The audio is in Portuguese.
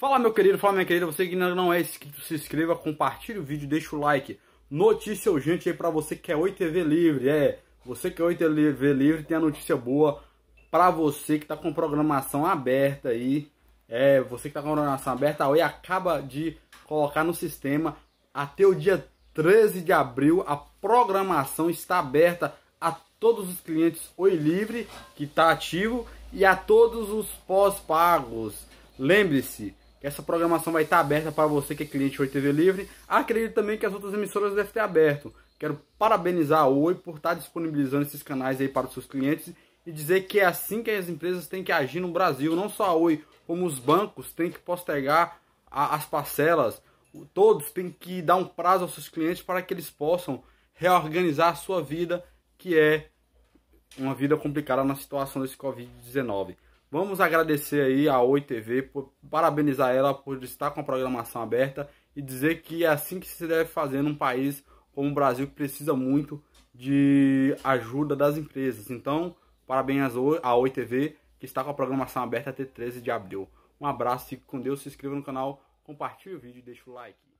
Fala meu querido, fala minha querida, você que ainda não é inscrito, se inscreva, compartilhe o vídeo, deixa o like. Notícia urgente aí para você que é Oi TV Livre, é, você que é Oi TV Livre tem a notícia boa para você que tá com programação aberta aí, é, você que tá com programação aberta, a Oi acaba de colocar no sistema até o dia 13 de abril, a programação está aberta a todos os clientes Oi Livre que está ativo e a todos os pós-pagos. Lembre-se, essa programação vai estar aberta para você que é cliente Oi TV Livre. Acredito também que as outras emissoras devem ter aberto. Quero parabenizar a Oi por estar disponibilizando esses canais aí para os seus clientes e dizer que é assim que as empresas têm que agir no Brasil. Não só a Oi, como os bancos têm que postergar a, as parcelas. Todos têm que dar um prazo aos seus clientes para que eles possam reorganizar a sua vida, que é uma vida complicada na situação desse Covid-19. Vamos agradecer aí a Oi TV, por, parabenizar ela por estar com a programação aberta e dizer que é assim que se deve fazer num país como o Brasil que precisa muito de ajuda das empresas. Então, parabéns à Oi TV que está com a programação aberta até 13 de abril. Um abraço, fique com Deus, se inscreva no canal, compartilhe o vídeo e deixe o like.